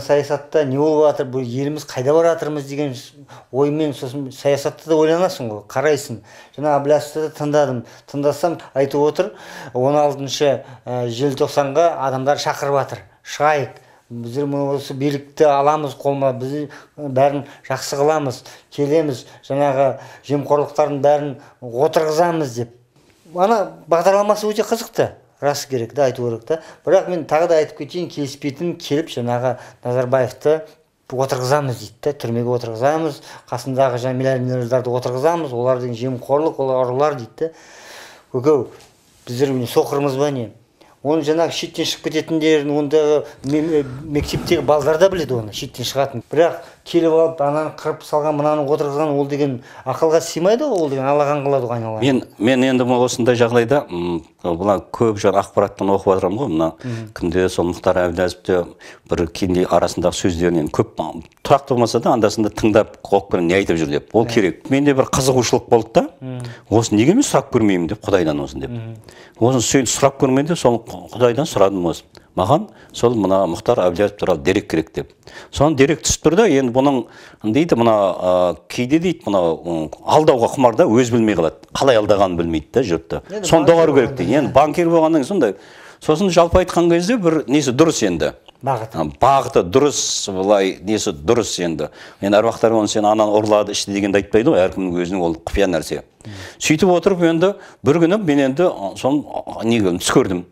саясатта не болып жатыр бұл еліміз қайда бара жатырмыз деген оймен сосын саясатты да ойланасың ғой қарайсың жаңа әбіләсовты да тыңдадым тыңдасам айтып отыр 16 алтыншы ә, желтоқсанға адамдар шақырып жатыр шығайық біздер осы билікті аламыз қолма, біз бәрін жақсы қыламыз келеміз жаңағы жемқорлықтардың бәрін отырғызамыз деп ана бағдарламасы өте қызықты рас керек да айту керек та бірақ мен тағы да айтып кетейін келіспейтін келіп жаңағы назарбаевты отырғызамыз дейді да түрмеге отырғызамыз қасындағы жаңағы миллионерларды отырғызамыз олар деген жемқорлық олар ұрылар дейді да көкеу біздер соқырмыз ба не оны жаңағы шеттен шығып кететіндерін ондағы мектептегі балдар да біледі оны шеттен шығатын бірақ келіп алып ананы қырып салған мынаны отырғызған ол деген ақылға сыймайды ғой ол деген алаған қылады ғой айналайын мен мен енді мына осындай жағдайда мына көп жер ақпараттан оқып жатырмын ғой мына кімде сол мұхтар әбіләзовте бір кенде арасындағы сөздерін енді көп тұрақты болмаса да анда санда тыңдап қорқып не айтып жүр деп ол керек менде бір қызығушылық болды да осы неге мен сұрап көрмеймін деп құдайдан осын деп осыны сөйтіп сұрап көрмедім сол құдайдан сұрадым осы маған сол мына мұхтар әбділяев туралы дерек керек деп соны дерек түсіп тұр да енді бұның дейді мына ә, кейде дейді мына алдауға құмар да өзі білмей қалады қалай алдағанын білмейді да жұртты соны доғару керек дейді енді банкир болғаннан сондай сосын жалпы айтқан кезде бір несі дұрыс енді бағыты бағыты дұрыс былай несі дұрыс енді енді аруақтар оны сен ананы ұрлады ішті дегенді айтпайды ғой әркімнің өзінің ол құпия нәрсе сөйтіп отырып енді бір күні мен енді соны неге түс көрдім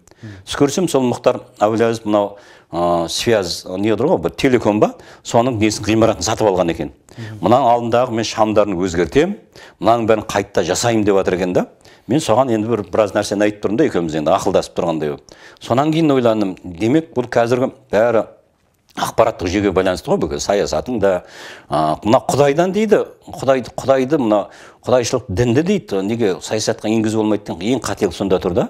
көрсем сол мұхтар әуеләзов мынау ә, связ не ғой бір телеком ба соның несін ғимаратын сатып алған екен мынаның алдындағы мен шамдарын өзгертем, мынаның бәрін қайтта жасаймын деп жатыр да мен соған енді бір біраз нәрсені айтып тұрмын да екеуміз енді ақылдасып тұрғандай болып содан кейін ойландым демек бұл қазіргі бәрі ақпараттық жүйеге байланысты ғой бүкіл саясатың да мына құдайдан дейді құдайды құдайды мына құдайшылық дінді дейді неге саясатқа енгізу болмайды деген ең қателік сонда тұр да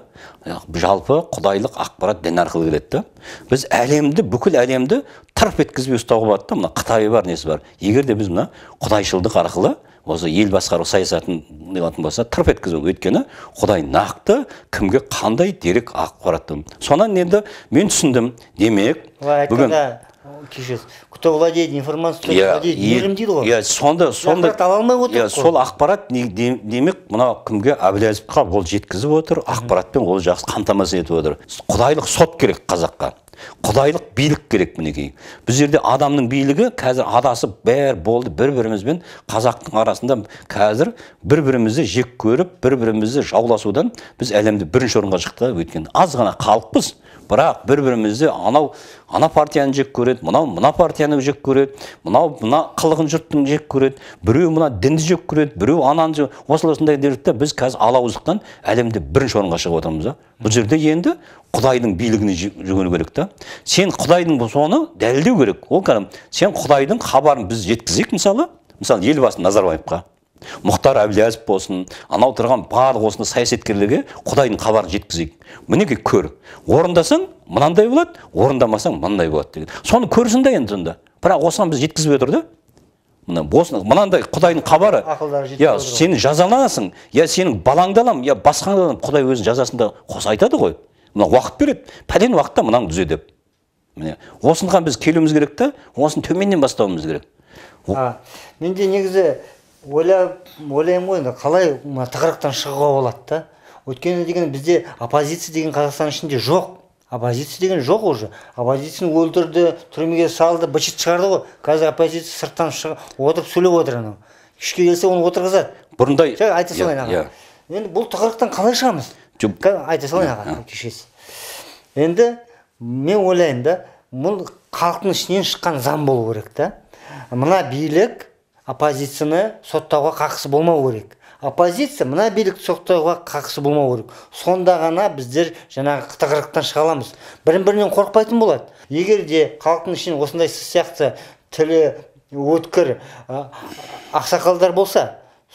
жалпы құдайлық ақпарат дін арқылы келеді да біз әлемді бүкіл әлемді тырп еткізбей ұстауға болады да мына қытайы бар несі бар егер де біз мына құдайшылдық арқылы осы ел басқару саясатын алатын болса тырп еткізу өйткені құдай нақты кімге қандай дерек ақпаратты содан енді мен түсіндім демек бүгін кто владеет информацией владеет дейді ғой иә сонда сонда ала алмай отыр иә, сол ақпарат демек мынау кімге әбіләзовқа ол жеткізіп отыр ақпаратпен ол жақсы қамтамасыз етіп отыр құдайлық сот керек қазаққа құдайлық билік керек мінекей бұл жерде адамның билігі қазір адасып бәрі болды бір бірімізбен қазақтың арасында қазір бір бірімізді жек көріп бір бірімізді жауласудан біз әлемде бірінші орынға шықтық өйткені аз ғана халықпыз бірақ бір бірімізді анау ана партияны жек көреді мынау мына партияны жек көреді мынау мына қылығын жұрттың жек көреді біреу мына дінді жек көреді біреу ананы жек осылай осындай да біз қазір алауыздықтан әлемде бірінші орынға шығып отырмыз да бұл жерде енді құдайдың билігіне жүгіну керек та сен құдайдың соны дәлелдеу керек ол кәдімгі сен құдайдың хабарын біз жеткізейік мысалы мысалы елбасы назарбаевқа мұхтар әблязов болсын анау тұрған барлық осындай саясаткерлерге құдайдың хабарын жеткізейік мінекей көр орындасаң мынандай болады орындамасаң мынандай болады деген соны көрсін да енді сонда бірақ осыған біз жеткізбей отыр да мына мынандай құдайдың хабары иә сен жазаланасың иә сенің балаңды аламын иә басқаңды аламын құдай өзінің жазасында қоса айтады ғой мына уақыт береді пәлен уақытта мынаны түзе деп міне осыған біз келуіміз керек та осыны төменнен бастауымыз керек менде негізі ойлап ойлаймын ғой енді қалай мына тығырықтан шығуға болады да өйткені деген бізде оппозиция деген қазақстан ішінде жоқ оппозиция деген жоқ уже оппозицияны өлтірді түрмеге салды быт шығарды ғой қазір оппозиция сырттан шығып отырып сөйлеп отыр анау күшке келсе оны отырғызады бұрындай жаңа айта иә, салайын аға иә. енді бұл тығырықтан қалай шығамыз айта салайын аға кешіресіз енді мен ойлаймын да бұл халықтың ішінен шыққан заң болу керек та мына билік оппозицияны соттауға қақысы болмау керек оппозиция мына билікті соттауға қақысы болмау керек сонда ғана біздер жаңағы қытығырықтан шыға аламыз бірін бірінен қорықпайтын болады егер де халықтың ішінен осындай сіз сияқты тілі өткір ақсақалдар болса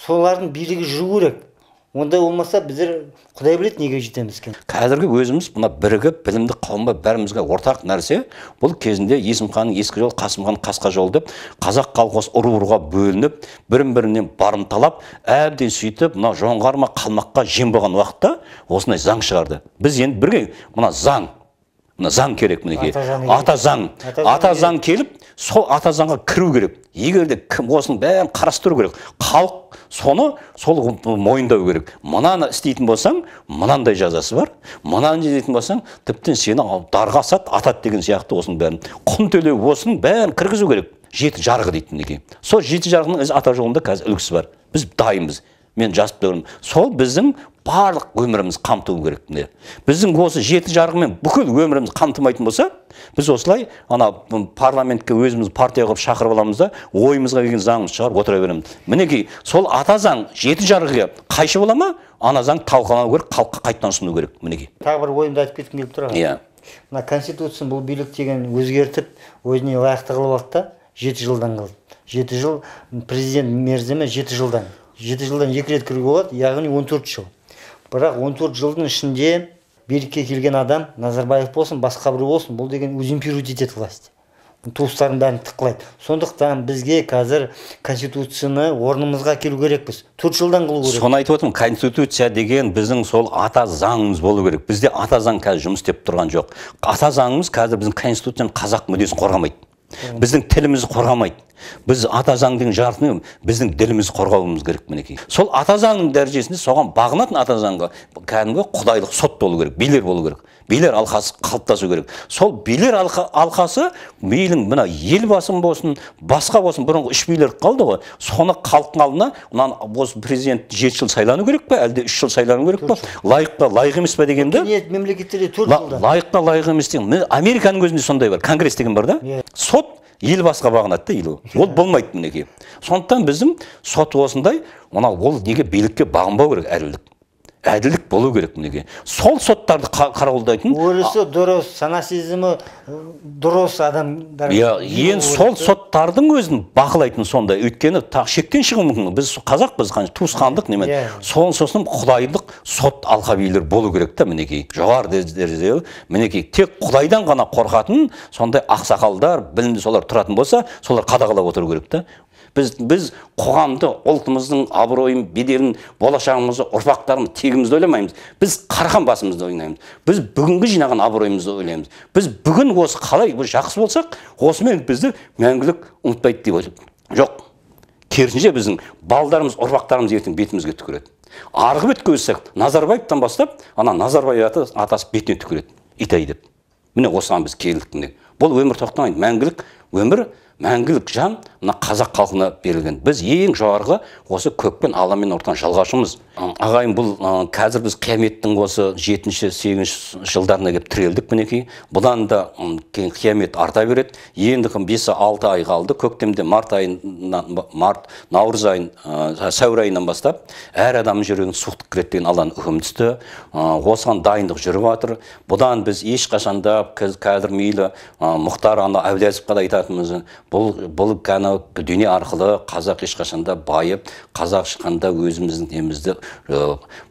солардың билігі жүру керек ондай болмаса біздер құдай біледі неге жетеміз екенін қазіргі өзіміз мына бірігіп білімді қауымға бәрімізге ортақ нәрсе бұл кезінде есім ханның ескі жолы қасым хан қасқа жолы деп қазақ халқы ұру ұруға бөлініп бірін бірінен барымталап әбден сөйтіп мына жоңғар ма қалмаққа жем болған уақытта осындай заң шығарды біз енді бірге мына заң мына заң керек мінекей ата заң ата заң келіп сол ата заңға кіру керек егер кім осының бәрін қарастыру керек халық соны сол мойындау керек мынаны істейтін болсаң мынандай жазасы бар мынаны істейтін болсаң тіптен сені дарға асады атады деген сияқты осының бәрін құн төлеу осының бәрін кіргізу керек жеті жарғы дейді мінекей сол жеті жарғының ата жолында қазір үлгісі бар біз дайынбыз мен жазып сол біздің барлық өміріміз қамтуы керек міне біздің осы жеті жарғымен бүкіл өміріміз қамтымайтын болса біз осылай ана парламентке өзіміз партия құрып шақырып аламыз да ойымызға келген заңымызды шығарып отыра береміз мінекей сол ата заң жеті жарғыға қайшы бола ма ана заң талқылану керек халыққа қайтадан ұсыну керек мінекей тағы бір ойымды айтып кеткім келіп тұр иә мына конституцияны бұл билік деген өзгертіп өзіне лайықты қылып алды да жеті жылдан қылды жеті жыл президент мерзімі жеті жылдан жеті жылдан екі рет кіруге болады яғни 14 жыл бірақ 14 жылдың ішінде билікке келген адам назарбаев болсын басқа біреу болсын бұл деген узимпиритет власти туыстарын бәрін тыққылайды сондықтан бізге қазір конституцияны орнымызға келу керекпіз төрт жылдан қылу керек соны айтып отырмын конституция деген біздің сол ата заңымыз болу керек бізде ата заң қазір жұмыс істеп тұрған жоқ ата заңымыз қазір біздің конституцияны қазақ мүддесін қорғамайды біздің тілімізді қорғамайды біз ата заңдың жартыны біздің діліміз қорғауымыз керек мінекей сол ата заңның дәрежесінде соған бағынатын ата заңға кәдімгі құдайлық сот болу керек билер болу керек билер алқасы қалыптасу керек сол билер алқасы мейлің мына елбасым болсын басқа болсын бұрынғы үш билер қалды ғой соны халықтың алдына мынаны осы президент жеті жыл сайлану керек пе әлде үш жыл сайлану керек пе лайық па лайық емес дегенде дегенді мемлекеттерде төрт жылда лайық лайық емес деген американың өзінде сондай бар конгресс деген бар да иә. сот елбасыға бағынады да елу ол болмайды мінекей сондықтан біздің сот осындай мынау ол неге билікке бағынбау керек әділдік әділдік болу керек мінекей сол соттарды қарауылдайтын өрісі дұрыс сана сезімі дұрыс адамдар иә енді сол соттардың өзін бақылайтын сондай өйткені шектен шығуы мүмкін біз қазақпыз туысқандық неме иә. сол соны сосын құдайлық сот алқабилер болу керек та мінекей жоғары дәрежеде мінекей тек құдайдан ғана қорқатын сондай ақсақалдар білімді солар тұратын болса солар қадағалап отыру керек та біз, біз қоғамды ұлтымыздың абыройын беделін болашағымызды ұрпақтарын тегімізді ойламаймыз біз қараған басымызды ойнаймыз біз бүгінгі жинаған абыройымызды ойлаймыз біз бүгін осы қалай біз жақсы болсақ осымен бізді мәңгілік ұмытпайды деп ойлаймын жоқ керісінше біздің балдарымыз ұрпақтарымыз ертең бетімізге түкіреді арғы бетке өтсек назарбаевтан бастап ана назарбаев ата, атасы бетіне түкіреді итай деп міне осыған біз келдік міне бұл өмір тоқтамайды мәңгілік өмір мәңгілік жан мына қазақ халқына берілген біз ең жоғарғы осы көкпен аламен ортан жалғашымыз ағайын бұл ә, қазір біз қияметтің осы жетінші сегізінші жылдарына келіп тірелдік мінекей бұдан да кейін қиямет арта береді енді бес алты ай қалды көктемде март айынан март наурыз айын ә, сәуір айынан бастап әр адамның жүрегіне суықтық кіреді деген алланың үкімі түсті ә, осыған дайындық жүріп жатыр бұдан біз ешқашан да қазір мейлі ә, мұхтар ана әблязовқа да айтатынымыз бұл бұл дүние арқылы қазақ ешқашанда байып қазақ ешқанда өзіміздің немізді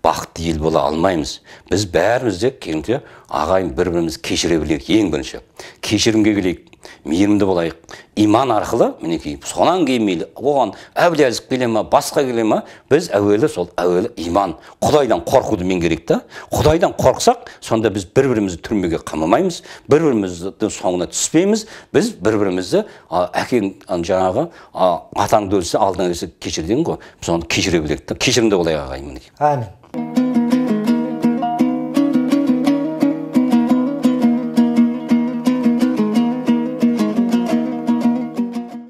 бақытты ел бола алмаймыз біз бәріміз де ағайын бір біріміз кешіре білейік ең бірінші кешірімге келейік мейірімді болайық иман арқылы мінекей сонан кейін мейлі оған әбіләзіп келе ма басқа келе ма біз әуелі сол әуелі иман құдайдан қорқуды меңгерейік та құдайдан қорқсақ сонда біз бір бірімізді түрмеге қамамаймыз бір бірімізді соңына түспейміз біз бір бірімізді әкең жаңағы атаңды өлсе алдыңа келсе кешір деген ғой соны кешіре білейік та кешірімді болайық ағайын мінекей әмин